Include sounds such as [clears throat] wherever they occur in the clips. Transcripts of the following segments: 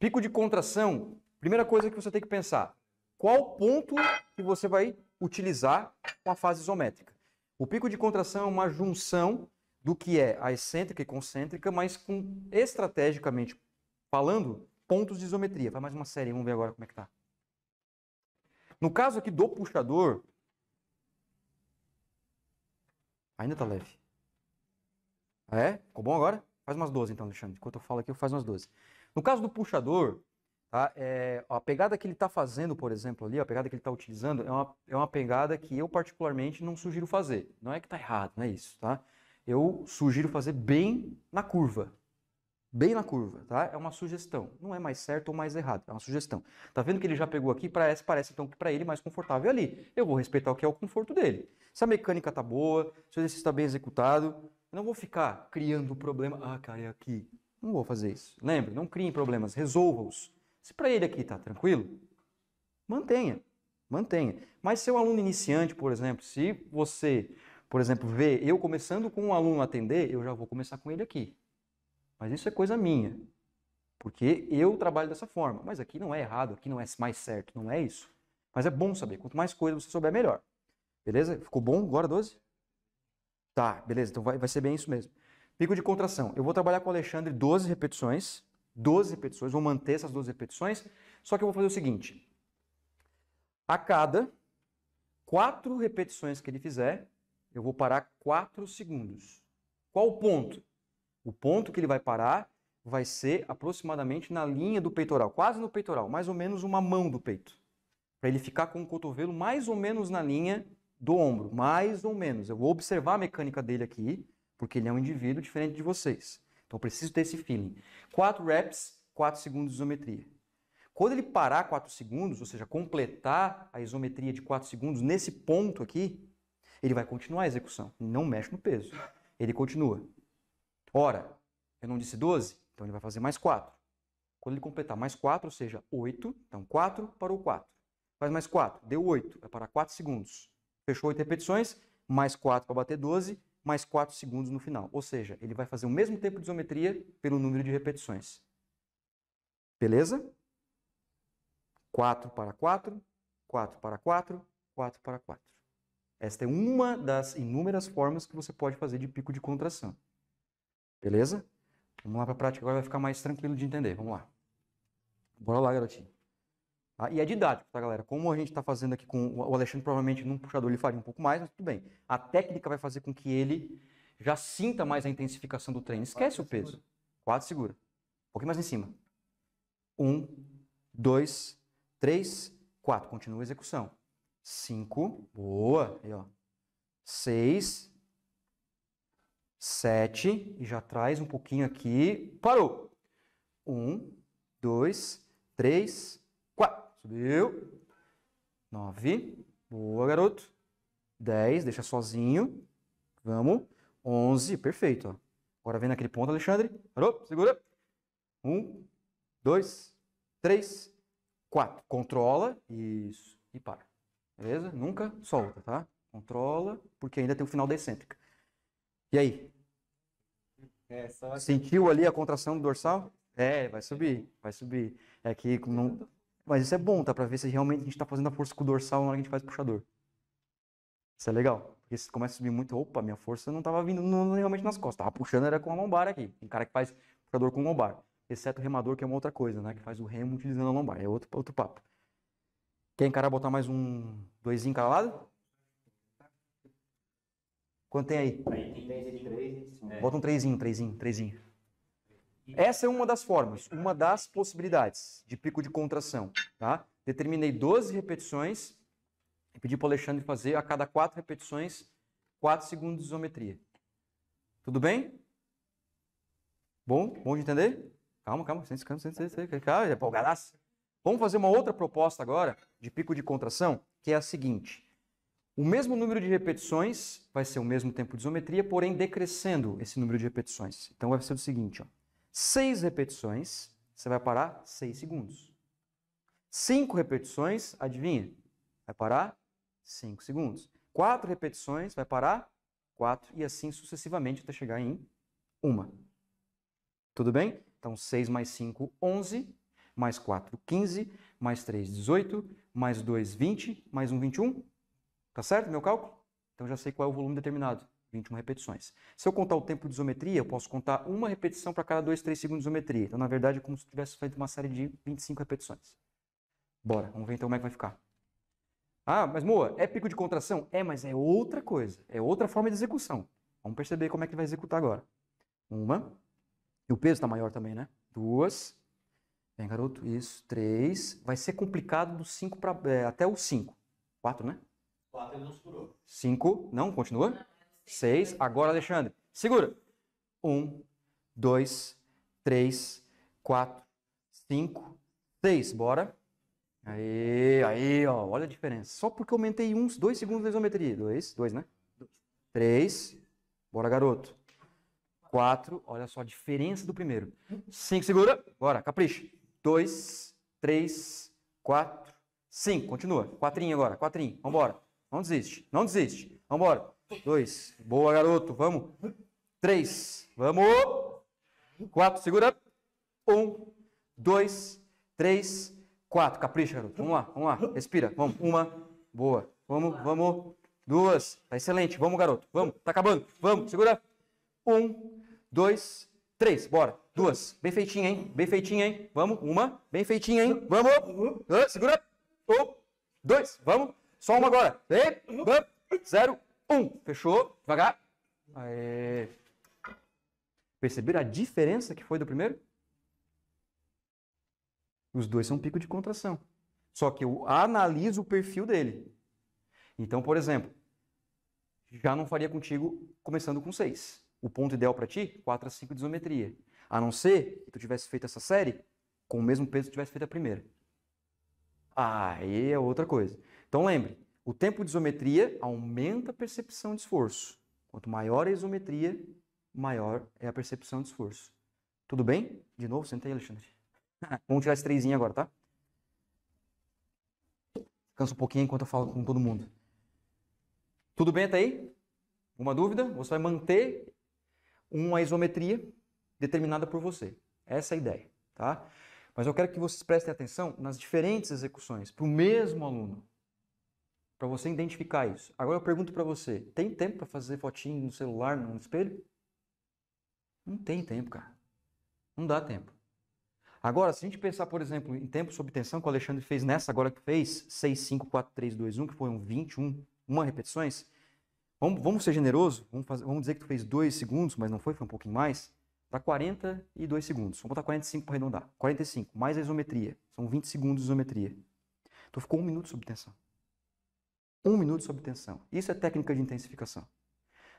Pico de contração, primeira coisa que você tem que pensar, qual ponto que você vai utilizar com a fase isométrica. O pico de contração é uma junção do que é a excêntrica e concêntrica, mas com, estrategicamente falando, pontos de isometria. Faz mais uma série, vamos ver agora como é que tá. No caso aqui do puxador, ainda tá leve. Ah, é? Ficou bom agora? Faz umas 12 então, Alexandre. Enquanto eu falo aqui, eu faço umas 12. No caso do puxador, tá, é, a pegada que ele está fazendo, por exemplo, ali, a pegada que ele está utilizando, é uma, é uma pegada que eu particularmente não sugiro fazer. Não é que está errado, não é isso, tá? Eu sugiro fazer bem na curva. Bem na curva, tá? É uma sugestão. Não é mais certo ou mais errado, é uma sugestão. Tá vendo que ele já pegou aqui, parece, parece então que para ele é mais confortável ali. Eu vou respeitar o que é o conforto dele. Se a mecânica tá boa, se o exercício está bem executado, eu não vou ficar criando problema. Ah, cara, é aqui. Não vou fazer isso. Lembre, não criem problemas, resolva-os. Se para ele aqui está tranquilo, mantenha, mantenha. Mas seu aluno iniciante, por exemplo, se você, por exemplo, vê eu começando com um aluno a atender, eu já vou começar com ele aqui. Mas isso é coisa minha, porque eu trabalho dessa forma. Mas aqui não é errado, aqui não é mais certo, não é isso. Mas é bom saber, quanto mais coisa você souber, melhor. Beleza? Ficou bom agora, 12? Tá, beleza, então vai, vai ser bem isso mesmo. Pico de contração. Eu vou trabalhar com o Alexandre 12 repetições. 12 repetições, vou manter essas 12 repetições. Só que eu vou fazer o seguinte: a cada quatro repetições que ele fizer, eu vou parar 4 segundos. Qual o ponto? O ponto que ele vai parar vai ser aproximadamente na linha do peitoral, quase no peitoral, mais ou menos uma mão do peito. Para ele ficar com o cotovelo mais ou menos na linha do ombro, mais ou menos. Eu vou observar a mecânica dele aqui porque ele é um indivíduo diferente de vocês. Então eu preciso ter esse feeling. 4 reps, 4 segundos de isometria. Quando ele parar 4 segundos, ou seja, completar a isometria de 4 segundos nesse ponto aqui, ele vai continuar a execução. Não mexe no peso. Ele continua. Ora, eu não disse 12? Então ele vai fazer mais 4. Quando ele completar mais 4, ou seja, 8, então 4 parou 4. Faz mais 4, deu 8, vai parar 4 segundos. Fechou 8 repetições, mais 4 para bater 12, mais 4 segundos no final. Ou seja, ele vai fazer o mesmo tempo de isometria pelo número de repetições. Beleza? 4 para 4, 4 para 4, 4 para 4. Esta é uma das inúmeras formas que você pode fazer de pico de contração. Beleza? Vamos lá para a prática, agora vai ficar mais tranquilo de entender. Vamos lá. Bora lá, garotinho. Ah, e é didático, tá, galera? Como a gente está fazendo aqui com o Alexandre, provavelmente num puxador ele faria um pouco mais, mas tudo bem. A técnica vai fazer com que ele já sinta mais a intensificação do treino. Esquece Quatro o peso. Segura. Quatro segura. Um pouquinho mais em cima. Um, dois, três, quatro. Continua a execução. Cinco. Boa. Aí, ó. Seis. Sete. E já traz um pouquinho aqui. Parou. Um, dois, três, quatro. Subiu. Nove. Boa, garoto. Dez. Deixa sozinho. Vamos. Onze. Perfeito. Ó. Agora vem naquele ponto, Alexandre. Parou? Segura. Um. Dois. Três. Quatro. Controla. Isso. E para. Beleza? Nunca solta, tá? Controla, porque ainda tem o final da excêntrica. E aí? É, Sentiu ali a contração do dorsal? É, vai subir, vai subir. É que não, mas isso é bom, tá? Para ver se realmente a gente está fazendo a força com o dorsal na hora que a gente faz o puxador. Isso é legal. Porque se começa a subir muito, opa, minha força não estava vindo não, realmente nas costas. Tava puxando era com a lombar aqui. Tem cara que faz puxador com lombar. Exceto o remador, que é uma outra coisa, né? Que faz o remo utilizando a lombar. É outro, outro papo. Quer encarar botar mais um doisinho calado? Quanto tem aí? Aí tem 3 e 3. Bota um trêsinho, trêsinho, trêsinho. Essa é uma das formas, uma das possibilidades de pico de contração. Tá? Determinei 12 repetições e pedi para o Alexandre fazer a cada 4 repetições 4 segundos de isometria. Tudo bem? Bom? Bom de entender? Calma, calma, sem calma, sem sente, calma, é empolgadaço. Vamos fazer uma outra proposta agora de pico de contração, que é a seguinte. O mesmo número de repetições vai ser o mesmo tempo de isometria, porém decrescendo esse número de repetições. Então vai ser o seguinte, ó. Seis repetições, você vai parar seis segundos. Cinco repetições, adivinha? Vai parar cinco segundos. Quatro repetições, vai parar quatro e assim sucessivamente até chegar em uma. Tudo bem? Então, 6 mais 5, 11, mais 4, 15, mais 3, 18, mais 2, 20, mais 1, 21. Tá certo meu cálculo? Então, já sei qual é o volume determinado. 21 repetições. Se eu contar o tempo de isometria, eu posso contar uma repetição para cada 2, 3 segundos de isometria. Então, na verdade, é como se tivesse feito uma série de 25 repetições. Bora, vamos ver então como é que vai ficar. Ah, mas Moa, é pico de contração? É, mas é outra coisa. É outra forma de execução. Vamos perceber como é que vai executar agora. Uma. E o peso está maior também, né? Duas. Vem, garoto. Isso. Três. Vai ser complicado do cinco para é, até o 5. quatro né? quatro ele não segurou. cinco Não, continua? Seis. Agora, Alexandre. Segura. Um, dois, três, quatro, cinco, seis. Bora. Aí, aí, ó. Olha a diferença. Só porque eu aumentei uns dois segundos na isometria. Dois, dois, né? Três. Bora, garoto. Quatro. Olha só a diferença do primeiro. Cinco, segura. Bora, capricha. Dois, três, quatro, cinco. Continua. Quatrinho agora, quatrinho. Vambora. Não desiste. Não desiste. Vambora. Dois. Boa, garoto. Vamos. Três. Vamos. Quatro. Segura. Um. Dois. Três. Quatro. Capricha, garoto. Vamos lá. Vamos lá. Respira. Vamos. Uma. Boa. Vamos. Vamos. Duas. Tá excelente. Vamos, garoto. Vamos. Tá acabando. Vamos. Segura. Um. Dois. Três. Bora. Duas. Bem feitinha, hein? Bem feitinha, hein? Vamos. Uma. Bem feitinha, hein? Vamos. Uh, segura. Um. Dois. Vamos. Só uma agora. E, zero. Um, fechou, devagar. Aê. Perceberam a diferença que foi do primeiro? Os dois são pico de contração. Só que eu analiso o perfil dele. Então, por exemplo, já não faria contigo começando com 6. O ponto ideal para ti, 4 a 5 de isometria. A não ser que tu tivesse feito essa série com o mesmo peso que tivesse feito a primeira. Aí é outra coisa. Então lembre, o tempo de isometria aumenta a percepção de esforço. Quanto maior a isometria, maior é a percepção de esforço. Tudo bem? De novo, senta aí, Alexandre. [laughs] Vamos tirar esse trezinho agora, tá? Cansa um pouquinho enquanto eu falo com todo mundo. Tudo bem até aí? Uma dúvida? Você vai manter uma isometria determinada por você. Essa é a ideia, tá? Mas eu quero que vocês prestem atenção nas diferentes execuções para o mesmo aluno para você identificar isso. Agora eu pergunto para você, tem tempo para fazer fotinho no celular, no espelho? Não tem tempo, cara. Não dá tempo. Agora, se a gente pensar, por exemplo, em tempo sob tensão, que o Alexandre fez nessa agora que fez, 6, 5, 4, 3, 2, 1, que foram 21, uma repetições, vamos, vamos ser generoso, vamos, fazer, vamos dizer que tu fez 2 segundos, mas não foi, foi um pouquinho mais, dá 42 segundos. Vamos botar 45 para arredondar. 45, mais a isometria, são 20 segundos de isometria. Tu ficou um minuto sob tensão. Um minuto sob tensão. Isso é técnica de intensificação.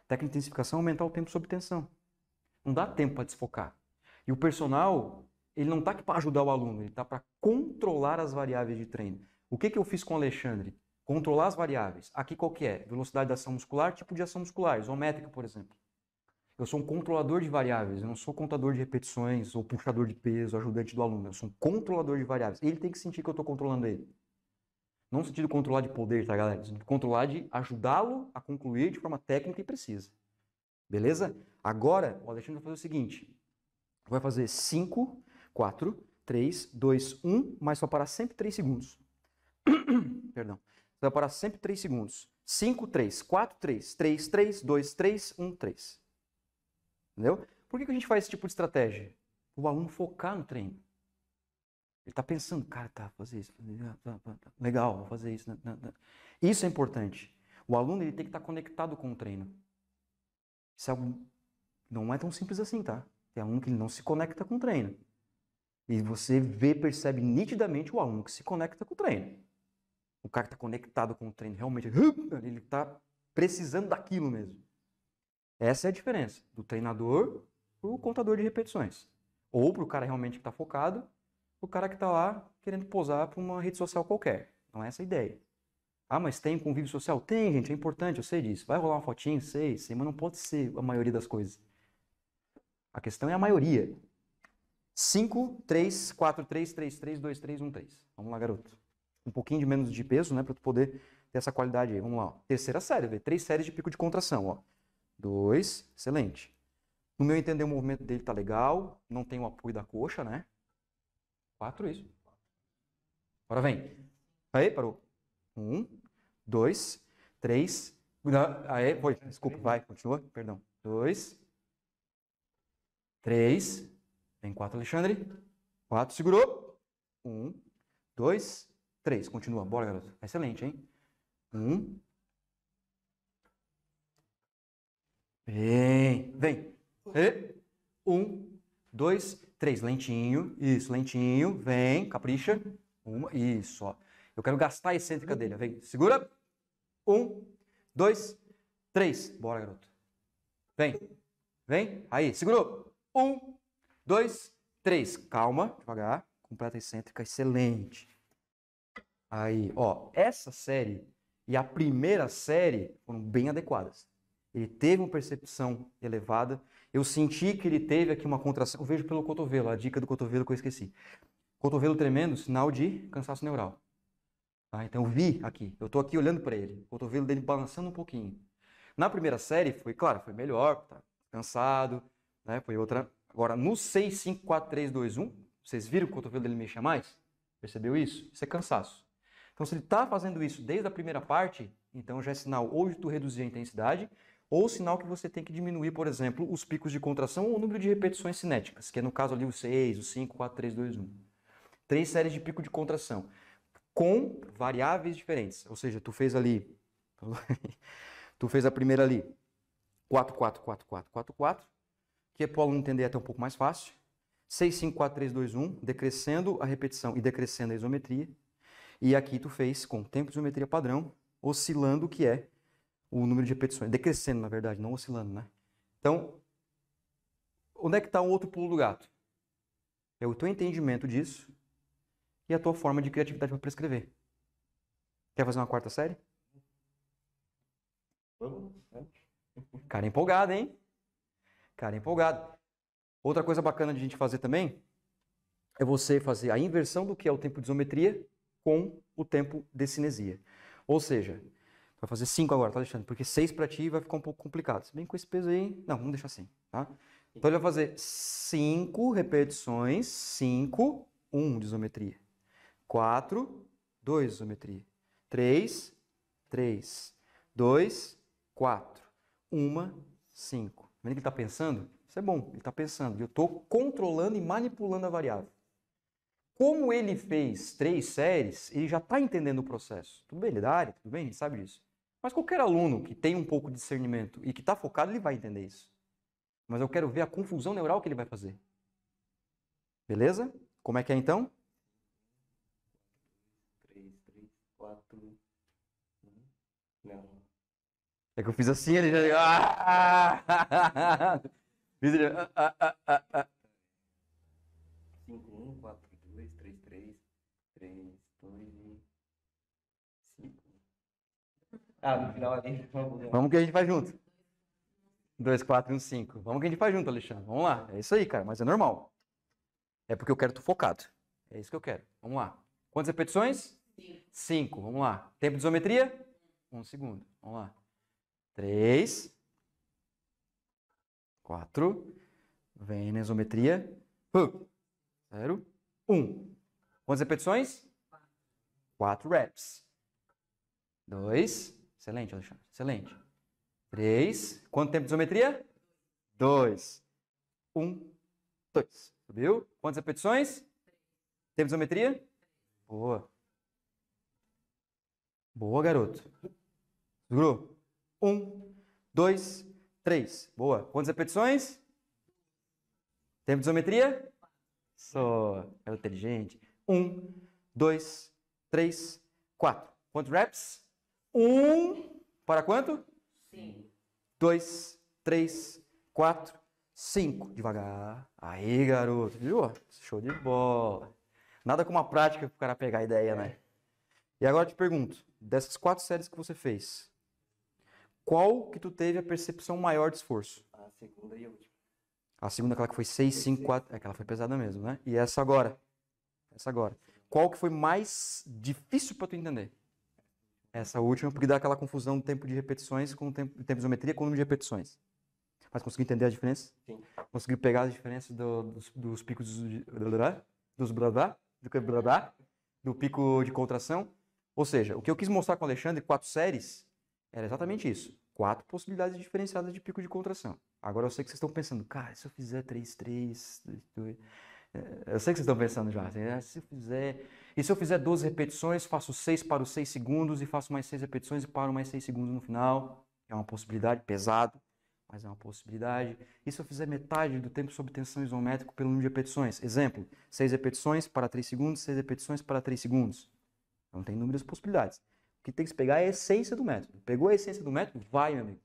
Técnica de intensificação é aumentar o tempo sob tensão. Não dá tempo para desfocar. E o personal, ele não está aqui para ajudar o aluno, ele está para controlar as variáveis de treino. O que, que eu fiz com o Alexandre? Controlar as variáveis. Aqui qual que é? Velocidade da ação muscular, tipo de ação muscular, isométrica, por exemplo. Eu sou um controlador de variáveis, eu não sou contador de repetições, ou puxador de peso, ajudante do aluno. Eu sou um controlador de variáveis. Ele tem que sentir que eu estou controlando ele. Não no sentido controlar de poder, tá, galera? Controlar de ajudá-lo a concluir de forma técnica e precisa. Beleza? Agora, o Alexandre vai fazer o seguinte. Vai fazer 5, 4, 3, 2, 1, mas só parar sempre 3 segundos. [clears throat] Perdão. Você vai parar sempre 3 segundos. 5, 3, 4, 3, 3, 3, 2, 3, 1, 3. Entendeu? Por que a gente faz esse tipo de estratégia? O aluno focar no treino. Ele está pensando, cara, tá, fazer isso, né, tá, tá, tá, legal, vou fazer isso. Né, isso é importante. O aluno ele tem que estar conectado com o treino. Isso é algo... não é tão simples assim, tá? Tem aluno que não se conecta com o treino. E você vê, percebe nitidamente o aluno que se conecta com o treino. O cara que está conectado com o treino realmente, [laughs] ele está precisando daquilo mesmo. Essa é a diferença do treinador para o contador de repetições. Ou para o cara realmente que está focado, o cara que está lá querendo posar para uma rede social qualquer. Não é essa a ideia. Ah, mas tem convívio social? Tem, gente, é importante, eu sei disso. Vai rolar uma fotinha? Sei, sei, mas não pode ser a maioria das coisas. A questão é a maioria. 5, 3, 4, 3, 3, 3, 2, 3, 1, 3. Vamos lá, garoto. Um pouquinho de menos de peso, né, para tu poder ter essa qualidade aí. Vamos lá. Ó. Terceira série, vê. Três séries de pico de contração, ó. Dois, excelente. No meu entender, o movimento dele tá legal, não tem o apoio da coxa, né? Quatro isso. Agora vem. Aí, parou. Um, dois, três. aí, foi. Desculpa, vai, continua. Perdão. Dois, três. Vem quatro, Alexandre. Quatro, segurou. Um, dois, três. Continua. Bora, garoto. Excelente, hein? Um. Vem, vem. E, um, dois, três. Lentinho, isso, lentinho. Vem, capricha. Uma, isso, ó. Eu quero gastar a excêntrica dele. Vem, segura. Um, dois, três. Bora, garoto. Vem, vem. Aí, segurou. Um, dois, três. Calma, devagar. Completa a excêntrica, excelente. Aí, ó. Essa série e a primeira série foram bem adequadas. Ele teve uma percepção elevada eu senti que ele teve aqui uma contração. Eu vejo pelo cotovelo, a dica do cotovelo que eu esqueci. Cotovelo tremendo, sinal de cansaço neural. Tá? Então eu vi aqui, eu estou aqui olhando para ele, o cotovelo dele balançando um pouquinho. Na primeira série foi, claro, foi melhor, tá cansado, né? Foi outra. Agora no 6, 5, 4, 3, 2, 1, vocês viram que o cotovelo dele mexer mais? Percebeu isso? Isso é cansaço. Então se ele está fazendo isso desde a primeira parte, então já é sinal ou de tu reduzir a intensidade ou sinal que você tem que diminuir, por exemplo, os picos de contração ou o número de repetições cinéticas, que é no caso ali o 6, o 5, 4, 3, 2, 1. Três séries de pico de contração, com variáveis diferentes. Ou seja, tu fez ali. [laughs] tu fez a primeira ali, 4, 4, 4, 4, 4, 4, que é para o aluno entender até um pouco mais fácil. 6, 5, 4, 3, 2, 1, decrescendo a repetição e decrescendo a isometria. E aqui tu fez com tempo de isometria padrão, oscilando, que é o número de repetições, decrescendo, na verdade, não oscilando, né? Então, onde é que está o outro pulo do gato? É o teu entendimento disso e a tua forma de criatividade para prescrever. Quer fazer uma quarta série? Cara empolgado, hein? Cara empolgado. Outra coisa bacana de a gente fazer também é você fazer a inversão do que é o tempo de isometria com o tempo de cinesia. Ou seja, Vai fazer 5 agora, tá, Alexandre? Porque 6 para ti vai ficar um pouco complicado. Se bem com esse peso aí. Não, vamos deixar assim, tá? Então ele vai fazer 5 repetições, 5, 1 um de isometria. 4, 2 de isometria. 3, 3, 2, 4. 1, 5. Vendo que ele está pensando? Isso é bom, ele está pensando. E eu estou controlando e manipulando a variável. Como ele fez três séries, ele já está entendendo o processo. Tudo bem, ele é dá, área, tudo bem, ele sabe disso. Mas qualquer aluno que tem um pouco de discernimento e que está focado, ele vai entender isso. Mas eu quero ver a confusão neural que ele vai fazer. Beleza? Como é que é então? 3, 3, 4, 1. Não. É que eu fiz assim, ele já. [laughs] Ah! ah, ah, ah Ah, no final ali. Vamos que a gente vai junto. 2, 4 e 1, 5. Vamos que a gente faz junto, Alexandre. Vamos lá. É isso aí, cara, mas é normal. É porque eu quero tu focado. É isso que eu quero. Vamos lá. Quantas repetições? 5. Vamos lá. Tempo de isometria? 1 um segundo. Vamos lá. 3. 4. Vem na isometria. 0. 1. Quantas repetições? 4 reps. 2. Excelente, Alexandre. Excelente. Três. Quanto tempo de isometria? Dois. Um. Dois. Subiu? Quantas repetições? Tempo de isometria? Boa. Boa, garoto. Segurou? Um. Dois. Três. Boa. Quantas repetições? Tempo de isometria? Só. É inteligente. Um. Dois. Três. Quatro. Quantos reps? Um para quanto? Cinco. Dois, três, quatro, cinco. Devagar. Aí, garoto. Viu? Show de bola. Nada como uma prática para o cara pegar a ideia, né? E agora eu te pergunto, dessas quatro séries que você fez, qual que tu teve a percepção maior de esforço? A segunda e a última. A segunda, aquela que foi cinco, quatro. É, Aquela foi pesada mesmo, né? E essa agora? Essa agora. Qual que foi mais difícil para tu entender? Essa última, porque dá aquela confusão do tempo de repetições com o tempo, tempo de isometria com o número de repetições. Mas consegui entender a diferença? Sim. Consegui pegar a diferença do, dos, dos, picos de, dos bradá, do é bradá, do pico de contração. Ou seja, o que eu quis mostrar com o Alexandre, quatro séries, era exatamente isso. Quatro possibilidades diferenciadas de pico de contração. Agora eu sei que vocês estão pensando, cara, se eu fizer 3, 3, 2, 2 eu sei que vocês estão pensando já, assim, né? se eu fizer. E se eu fizer 12 repetições, faço 6 para os 6 segundos, e faço mais 6 repetições e paro mais 6 segundos no final. É uma possibilidade, pesado, mas é uma possibilidade. E se eu fizer metade do tempo sob tensão isométrica pelo número de repetições? Exemplo, 6 repetições para 3 segundos, 6 repetições para 3 segundos. então tem inúmeras possibilidades. O que tem que se pegar é a essência do método. Pegou a essência do método? Vai, meu amigo.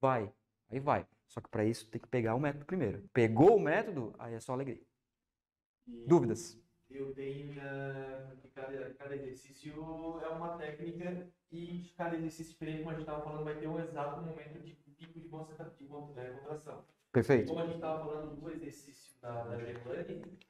Vai. Aí vai. Só que para isso tem que pegar o método primeiro. Pegou o método? Aí é só alegria. Dúvidas? Eu tenho que cada, cada exercício é uma técnica e cada exercício diferente, como a gente estava falando, vai ter um exato momento de pico de, é, concentração de contração. Perfeito. Como a gente estava falando do exercício da, da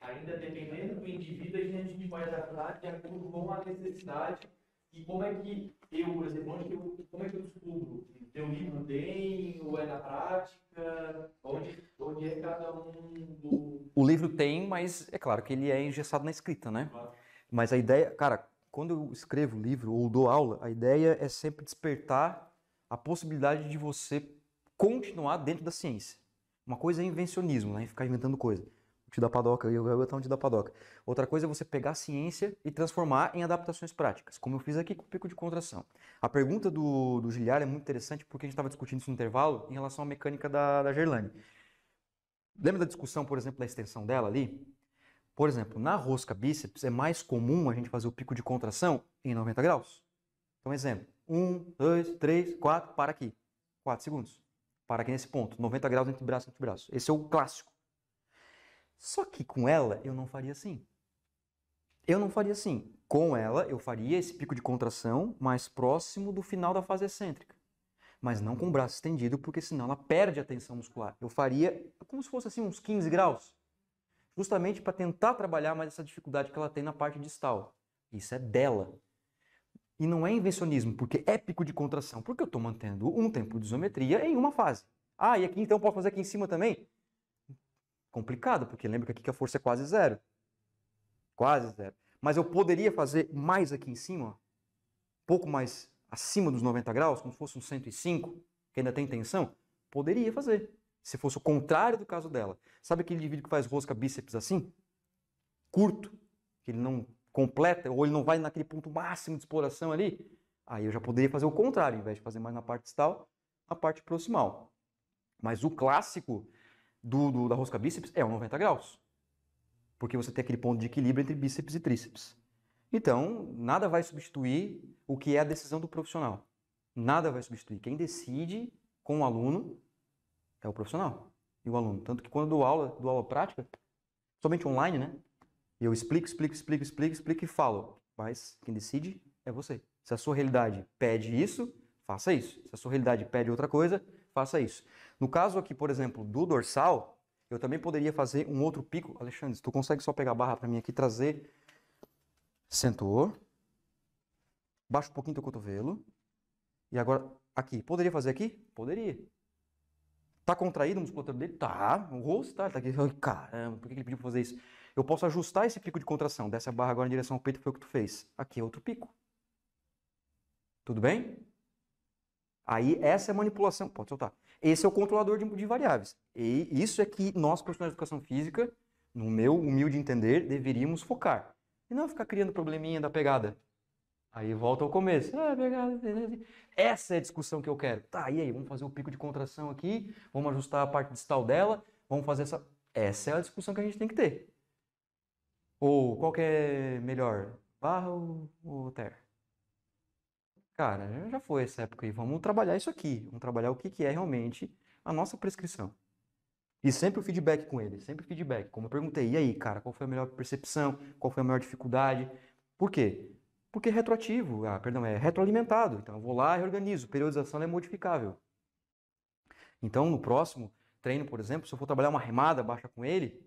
ainda dependendo do indivíduo, a gente vai adaptar de acordo com a necessidade e como é que eu, por exemplo, onde eu, como é que eu descubro? Teu livro tem, ou é na prática? Onde, onde é cada um do... O livro tem, mas é claro que ele é engessado na escrita, né? Claro. Mas a ideia, cara, quando eu escrevo livro ou dou aula, a ideia é sempre despertar a possibilidade de você continuar dentro da ciência. Uma coisa é invencionismo, né? Ficar inventando coisa te da padoca, eu, vou eu onde um da padoca. Outra coisa é você pegar a ciência e transformar em adaptações práticas, como eu fiz aqui com o pico de contração. A pergunta do, do Giliar é muito interessante porque a gente estava discutindo isso no intervalo em relação à mecânica da, da Gerlane. Lembra da discussão, por exemplo, da extensão dela ali? Por exemplo, na rosca bíceps é mais comum a gente fazer o pico de contração em 90 graus. Então, exemplo, 1, 2, 3, 4, para aqui. 4 segundos. Para aqui nesse ponto, 90 graus entre braço e antebraço. Esse é o clássico. Só que com ela eu não faria assim. Eu não faria assim. Com ela eu faria esse pico de contração mais próximo do final da fase excêntrica. Mas não com o braço estendido, porque senão ela perde a tensão muscular. Eu faria como se fosse assim uns 15 graus. Justamente para tentar trabalhar mais essa dificuldade que ela tem na parte distal. Isso é dela. E não é invencionismo, porque é pico de contração, porque eu estou mantendo um tempo de isometria em uma fase. Ah, e aqui então posso fazer aqui em cima também? Complicado, porque lembra que aqui que a força é quase zero. Quase zero. Mas eu poderia fazer mais aqui em cima, um pouco mais acima dos 90 graus, como se fosse um 105, que ainda tem tensão. Poderia fazer, se fosse o contrário do caso dela. Sabe aquele indivíduo que faz rosca bíceps assim? Curto, que ele não completa, ou ele não vai naquele ponto máximo de exploração ali? Aí eu já poderia fazer o contrário, ao invés de fazer mais na parte distal, na parte proximal. Mas o clássico do, do, da rosca bíceps é o 90 graus. Porque você tem aquele ponto de equilíbrio entre bíceps e tríceps. Então, nada vai substituir o que é a decisão do profissional. Nada vai substituir. Quem decide com o aluno é o profissional e o aluno. Tanto que quando dou aula, dou aula prática, somente online, né? Eu explico, explico, explico, explico, explico e falo. Mas quem decide é você. Se a sua realidade pede isso, faça isso. Se a sua realidade pede outra coisa, faça isso. No caso aqui, por exemplo, do dorsal, eu também poderia fazer um outro pico. Alexandre, tu consegue só pegar a barra para mim aqui, trazer. Sentou. Baixa um pouquinho teu cotovelo. E agora, aqui. Poderia fazer aqui? Poderia. Tá contraído o musculatura dele? Tá. O rosto tá. tá aqui. caramba, por que ele pediu para fazer isso? Eu posso ajustar esse pico de contração. Dessa barra agora em direção ao peito foi o que tu fez. Aqui é outro pico. Tudo bem? Aí essa é a manipulação. Pode soltar. Esse é o controlador de, de variáveis. E isso é que nós, profissionais de educação física, no meu humilde entender, deveríamos focar. E não ficar criando probleminha da pegada. Aí volta ao começo. Ah, pegada. Essa é a discussão que eu quero. Tá, e aí? Vamos fazer o pico de contração aqui, vamos ajustar a parte distal dela, vamos fazer essa. Essa é a discussão que a gente tem que ter. Ou qual que é melhor? Barra ou, ou terra? cara, já foi essa época aí. vamos trabalhar isso aqui, vamos trabalhar o que, que é realmente a nossa prescrição. E sempre o feedback com ele, sempre o feedback. Como eu perguntei, e aí, cara, qual foi a melhor percepção, qual foi a maior dificuldade? Por quê? Porque é retroativo, ah, perdão, é retroalimentado. Então eu vou lá e organizo, periodização é modificável. Então no próximo treino, por exemplo, se eu for trabalhar uma remada baixa com ele,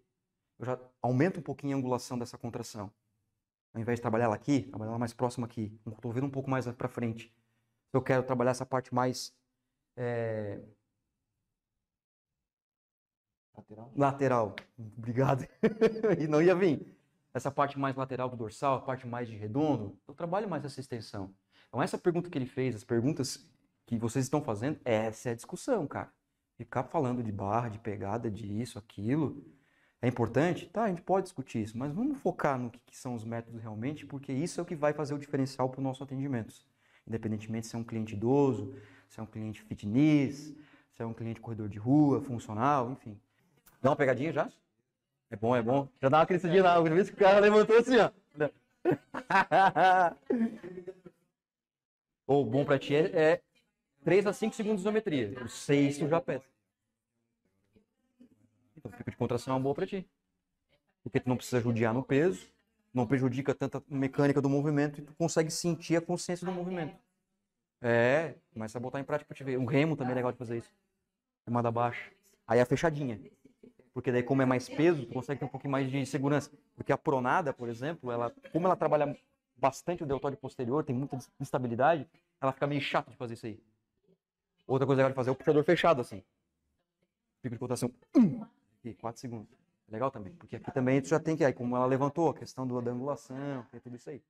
eu já aumento um pouquinho a angulação dessa contração ao invés de trabalhar ela aqui, trabalhar ela mais próxima aqui, um cotovelo um pouco mais para frente. Se eu quero trabalhar essa parte mais é... lateral. lateral. Obrigado. [laughs] e não ia vir. Essa parte mais lateral do dorsal, a parte mais de redondo, eu trabalho mais essa extensão. Então essa pergunta que ele fez, as perguntas que vocês estão fazendo, essa é a discussão, cara. Ficar falando de barra, de pegada, de isso, aquilo, é importante? Tá, a gente pode discutir isso, mas vamos focar no que, que são os métodos realmente, porque isso é o que vai fazer o diferencial para o nosso atendimento. Independentemente se é um cliente idoso, se é um cliente fitness, se é um cliente corredor de rua, funcional, enfim. Dá uma pegadinha já? É bom, é bom. Já dá uma crescidinha lá, por isso que o cara levantou assim, ó. [laughs] Ou bom para ti é, é 3 a 5 segundos de isometria. O 6 eu já peço. Então, fica de contração é uma boa para ti. Porque tu não precisa judiar no peso, não prejudica tanta mecânica do movimento e tu consegue sentir a consciência do movimento. É, começa a botar em prática pra te ver. O remo também é legal de fazer isso. Remada baixa. Aí é a fechadinha. Porque daí, como é mais peso, tu consegue ter um pouquinho mais de segurança. Porque a pronada, por exemplo, ela, como ela trabalha bastante o deltóide posterior, tem muita instabilidade, ela fica meio chata de fazer isso aí. Outra coisa legal de fazer é o puxador fechado, assim. Fica de contração. Hum! e 4 segundos. Legal também, porque aqui também gente já tem que, aí como ela levantou, a questão do, da angulação, tem é tudo isso aí.